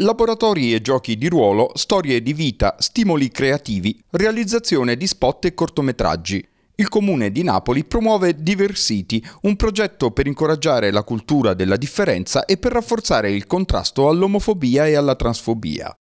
Laboratori e giochi di ruolo, storie di vita, stimoli creativi, realizzazione di spot e cortometraggi. Il comune di Napoli promuove Diversity, un progetto per incoraggiare la cultura della differenza e per rafforzare il contrasto all'omofobia e alla transfobia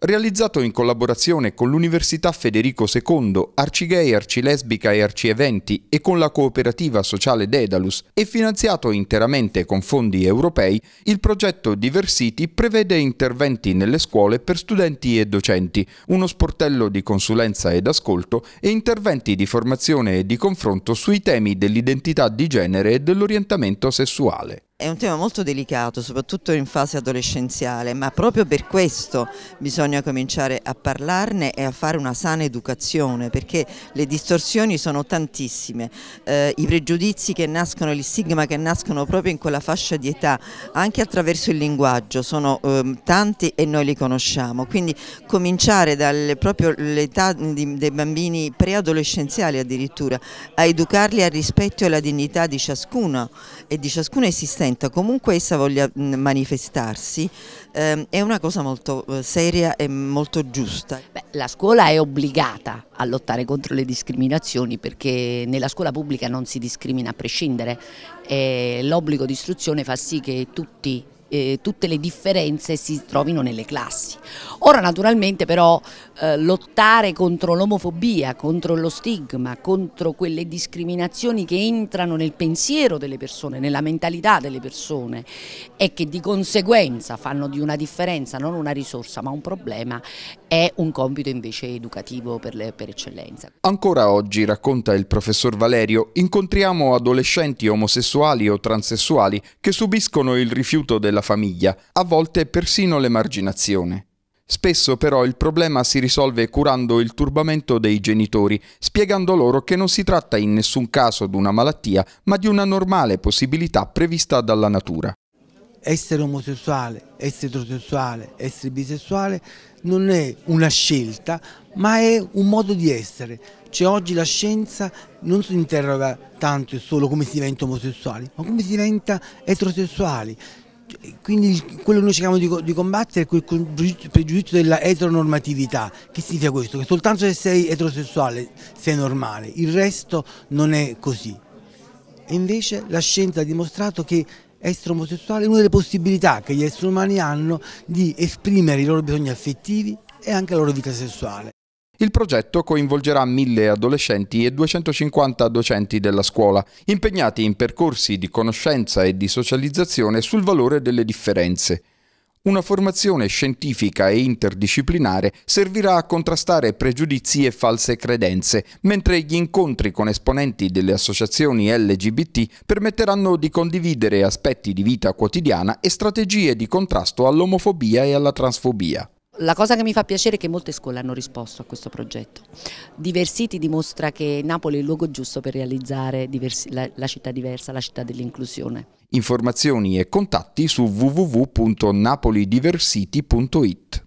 realizzato in collaborazione con l'Università Federico II, Arcigay, Arcilesbica e Arcieventi e con la cooperativa sociale Dedalus e finanziato interamente con fondi europei, il progetto Diversity prevede interventi nelle scuole per studenti e docenti, uno sportello di consulenza ed ascolto e interventi di formazione e di confronto sui temi dell'identità di genere e dell'orientamento sessuale. È un tema molto delicato, soprattutto in fase adolescenziale, ma proprio per questo bisogna cominciare a parlarne e a fare una sana educazione, perché le distorsioni sono tantissime, eh, i pregiudizi che nascono, gli stigma che nascono proprio in quella fascia di età, anche attraverso il linguaggio, sono eh, tanti e noi li conosciamo, quindi cominciare dall'età dei bambini preadolescenziali addirittura, a educarli al rispetto e alla dignità di ciascuno e di ciascuna esistenza senta, comunque essa voglia manifestarsi, eh, è una cosa molto eh, seria e molto giusta. Beh, la scuola è obbligata a lottare contro le discriminazioni perché nella scuola pubblica non si discrimina a prescindere. Eh, l'obbligo di istruzione fa sì che tutti eh, tutte le differenze si trovino nelle classi. Ora naturalmente però eh, lottare contro l'omofobia, contro lo stigma, contro quelle discriminazioni che entrano nel pensiero delle persone, nella mentalità delle persone e che di conseguenza fanno di una differenza non una risorsa ma un problema è un compito invece educativo per, le, per eccellenza. Ancora oggi, racconta il professor Valerio, incontriamo adolescenti omosessuali o transessuali che subiscono il rifiuto della della famiglia, a volte persino l'emarginazione. Spesso però il problema si risolve curando il turbamento dei genitori, spiegando loro che non si tratta in nessun caso di una malattia, ma di una normale possibilità prevista dalla natura. Essere omosessuale, essere eterosessuale, essere bisessuale non è una scelta, ma è un modo di essere. Cioè oggi la scienza non si interroga tanto e solo come si diventa omosessuali, ma come si diventa eterosessuali quindi quello che noi cerchiamo di, di combattere è quel pregiudizio della eteronormatività. Che significa questo? Che soltanto se sei eterosessuale sei normale, il resto non è così. E invece la scienza ha dimostrato che essere omosessuale è una delle possibilità che gli esseri umani hanno di esprimere i loro bisogni affettivi e anche la loro vita sessuale. Il progetto coinvolgerà 1000 adolescenti e 250 docenti della scuola, impegnati in percorsi di conoscenza e di socializzazione sul valore delle differenze. Una formazione scientifica e interdisciplinare servirà a contrastare pregiudizi e false credenze, mentre gli incontri con esponenti delle associazioni LGBT permetteranno di condividere aspetti di vita quotidiana e strategie di contrasto all'omofobia e alla transfobia. La cosa che mi fa piacere è che molte scuole hanno risposto a questo progetto. Diversity dimostra che Napoli è il luogo giusto per realizzare diversi, la, la città diversa, la città dell'inclusione. Informazioni e contatti su www.napolidiversity.it